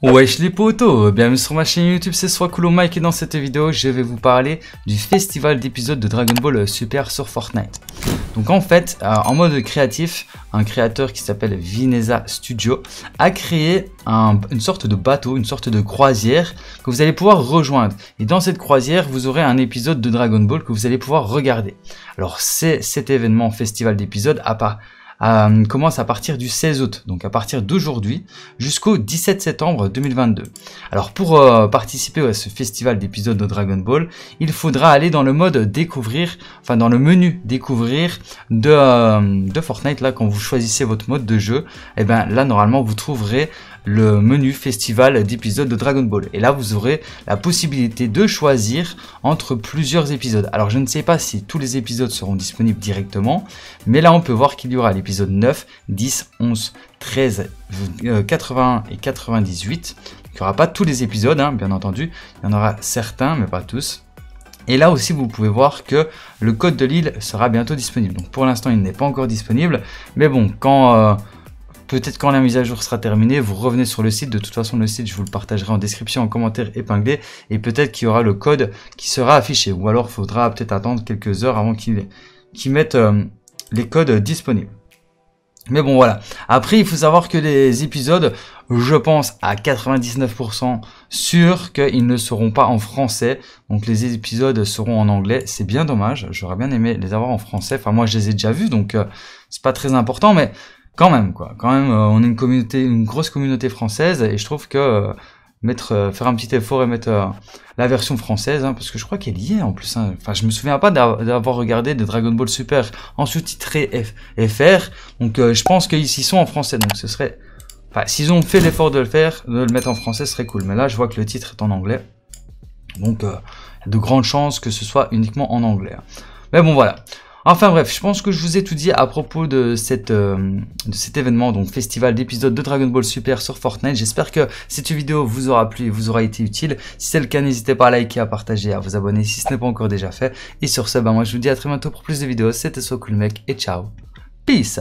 ah. Wesh les potos, bienvenue sur ma chaîne YouTube, c'est Swakulo Mike et dans cette vidéo je vais vous parler du festival d'épisodes de Dragon Ball euh, Super sur Fortnite. Donc en fait, euh, en mode créatif, un créateur qui s'appelle Vineza Studio a créé une sorte de bateau, une sorte de croisière que vous allez pouvoir rejoindre. Et dans cette croisière, vous aurez un épisode de Dragon Ball que vous allez pouvoir regarder. Alors c'est cet événement festival d'épisodes à part euh, commence à partir du 16 août, donc à partir d'aujourd'hui, jusqu'au 17 septembre 2022. Alors pour euh, participer à ce festival d'épisodes de Dragon Ball, il faudra aller dans le mode découvrir, enfin dans le menu découvrir de, euh, de Fortnite, là quand vous choisissez votre mode de jeu, et eh bien là normalement vous trouverez le menu festival d'épisodes de Dragon Ball. Et là, vous aurez la possibilité de choisir entre plusieurs épisodes. Alors, je ne sais pas si tous les épisodes seront disponibles directement, mais là, on peut voir qu'il y aura l'épisode 9, 10, 11, 13, 81 et 98. Il n'y aura pas tous les épisodes, hein, bien entendu. Il y en aura certains, mais pas tous. Et là aussi, vous pouvez voir que le code de l'île sera bientôt disponible. Donc pour l'instant, il n'est pas encore disponible. Mais bon, quand... Euh, Peut-être quand la mise à jour sera terminée, vous revenez sur le site. De toute façon, le site, je vous le partagerai en description, en commentaire épinglé. Et peut-être qu'il y aura le code qui sera affiché. Ou alors, il faudra peut-être attendre quelques heures avant qu'ils mettent euh, les codes disponibles. Mais bon, voilà. Après, il faut savoir que les épisodes, je pense à 99% sûr qu'ils ne seront pas en français. Donc les épisodes seront en anglais. C'est bien dommage. J'aurais bien aimé les avoir en français. Enfin, moi, je les ai déjà vus, donc euh, c'est pas très important. Mais quand même quoi. Quand même, euh, on est une communauté, une grosse communauté française, et je trouve que euh, mettre, euh, faire un petit effort et mettre la version française, hein, parce que je crois qu'elle y est en plus. Hein. Enfin, je me souviens pas d'avoir regardé des Dragon Ball Super en sous-titré FR, donc je pense qu'ils s'y sont en français, donc ce serait... Enfin, s'ils ont fait l'effort de le faire, de le mettre en français, serait cool. Mais là, je vois que le titre est en anglais, donc euh, de grandes chances que ce soit uniquement en anglais. Hein. Mais bon, voilà. Enfin bref, je pense que je vous ai tout dit à propos euh, de, cet événement, donc festival d'épisodes de Dragon Ball Super sur Fortnite. J'espère que cette vidéo vous aura plu et vous aura été utile. Si c'est le cas, n'hésitez pas à liker, à partager, à vous abonner si ce n'est pas encore déjà fait. Et sur ce, ben, moi je vous dis à très bientôt pour plus de vidéos. C'était mec et ciao. Peace